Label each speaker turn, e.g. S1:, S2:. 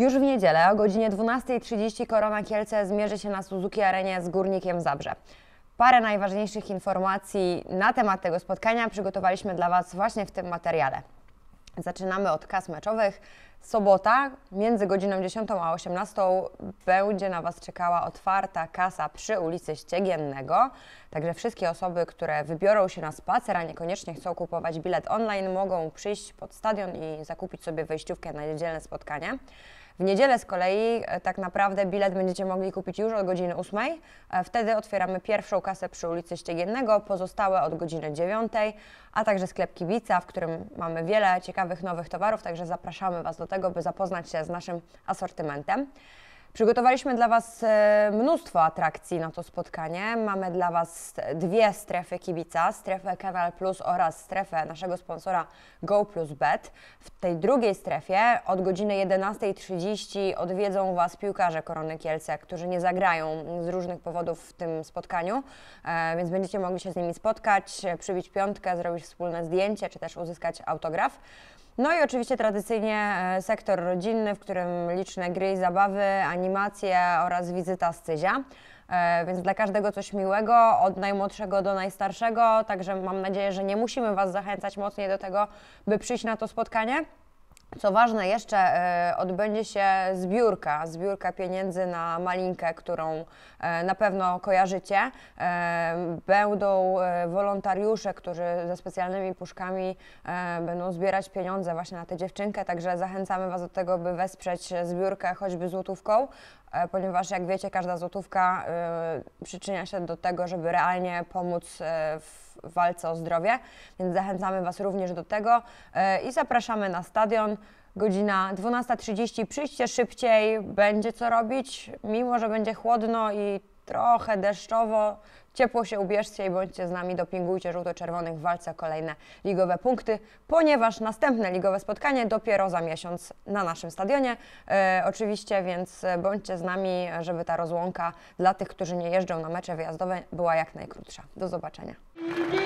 S1: Już w niedzielę o godzinie 12.30 Korona Kielce zmierzy się na Suzuki Arenie z Górnikiem Zabrze. Parę najważniejszych informacji na temat tego spotkania przygotowaliśmy dla Was właśnie w tym materiale. Zaczynamy od kas meczowych. Sobota między godziną 10 a 18 będzie na Was czekała otwarta kasa przy ulicy Ściegiennego. Także wszystkie osoby, które wybiorą się na spacer, a niekoniecznie chcą kupować bilet online, mogą przyjść pod stadion i zakupić sobie wejściówkę na niedzielne spotkanie. W niedzielę z kolei e, tak naprawdę bilet będziecie mogli kupić już od godziny 8. E, wtedy otwieramy pierwszą kasę przy ulicy Ściegiennego, pozostałe od godziny 9, a także sklep Kibica, w którym mamy wiele ciekawych nowych towarów, także zapraszamy Was do tego, by zapoznać się z naszym asortymentem. Przygotowaliśmy dla Was e, mnóstwo atrakcji na to spotkanie. Mamy dla Was dwie strefy kibica, strefę Canal Plus oraz strefę naszego sponsora Go Plus Bet. W tej drugiej strefie od godziny 11.30 odwiedzą Was piłkarze Korony Kielce, którzy nie zagrają z różnych powodów w tym spotkaniu, e, więc będziecie mogli się z nimi spotkać, przybić piątkę, zrobić wspólne zdjęcie czy też uzyskać autograf. No i oczywiście tradycyjnie e, sektor rodzinny, w którym liczne gry i zabawy, animacje oraz wizyta z Cyzia. E, więc dla każdego coś miłego, od najmłodszego do najstarszego, także mam nadzieję, że nie musimy Was zachęcać mocniej do tego, by przyjść na to spotkanie. Co ważne, jeszcze e, odbędzie się zbiórka, zbiórka pieniędzy na malinkę, którą e, na pewno kojarzycie. E, będą wolontariusze, którzy ze specjalnymi puszkami będą zbierać pieniądze właśnie na tę dziewczynkę, także zachęcamy Was do tego, by wesprzeć zbiórkę choćby złotówką, ponieważ jak wiecie, każda złotówka przyczynia się do tego, żeby realnie pomóc w walce o zdrowie, więc zachęcamy Was również do tego i zapraszamy na stadion godzina 12.30, przyjdźcie szybciej, będzie co robić, mimo że będzie chłodno i trochę deszczowo, ciepło się ubierzcie i bądźcie z nami, dopingujcie żółto-czerwonych w walce o kolejne ligowe punkty, ponieważ następne ligowe spotkanie dopiero za miesiąc na naszym stadionie e, oczywiście, więc e, bądźcie z nami, żeby ta rozłąka dla tych, którzy nie jeżdżą na mecze wyjazdowe była jak najkrótsza. Do zobaczenia.